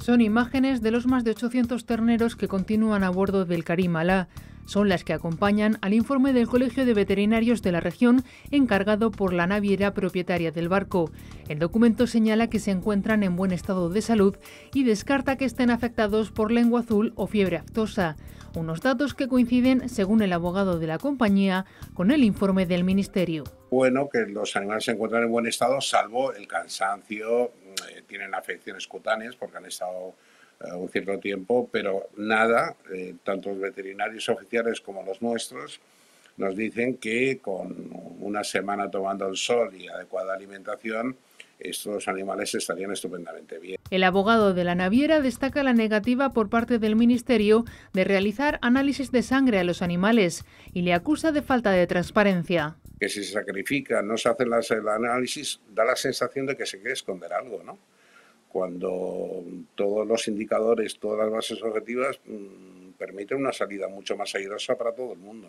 Son imágenes de los más de 800 terneros que continúan a bordo del Karim son las que acompañan al informe del Colegio de Veterinarios de la región encargado por la naviera propietaria del barco. El documento señala que se encuentran en buen estado de salud y descarta que estén afectados por lengua azul o fiebre aftosa, unos datos que coinciden, según el abogado de la compañía, con el informe del Ministerio. Bueno, que los animales se encuentran en buen estado, salvo el cansancio, mm, eh, tienen afecciones cutáneas porque han estado un cierto tiempo, pero nada, eh, tanto los veterinarios oficiales como los nuestros nos dicen que con una semana tomando el sol y adecuada alimentación, estos animales estarían estupendamente bien. El abogado de la naviera destaca la negativa por parte del Ministerio de realizar análisis de sangre a los animales y le acusa de falta de transparencia. Que si se sacrifica, no se hace el análisis, da la sensación de que se quiere esconder algo, ¿no? cuando todos los indicadores, todas las bases objetivas mm, permiten una salida mucho más airosa para todo el mundo.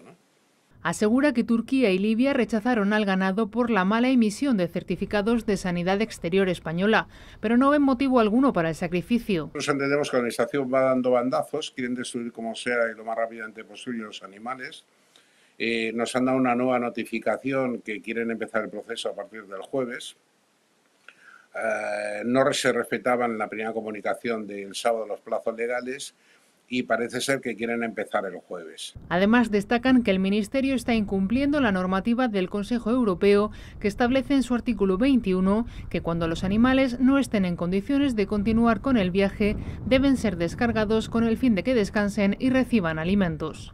Asegura que Turquía y Libia rechazaron al ganado por la mala emisión de certificados de sanidad exterior española, pero no ven motivo alguno para el sacrificio. Nosotros entendemos que la administración va dando bandazos, quieren destruir como sea y lo más rápidamente posible los animales. Eh, nos han dado una nueva notificación que quieren empezar el proceso a partir del jueves. Eh, no se respetaban la primera comunicación del sábado los plazos legales y parece ser que quieren empezar el jueves. Además, destacan que el Ministerio está incumpliendo la normativa del Consejo Europeo que establece en su artículo 21 que cuando los animales no estén en condiciones de continuar con el viaje, deben ser descargados con el fin de que descansen y reciban alimentos.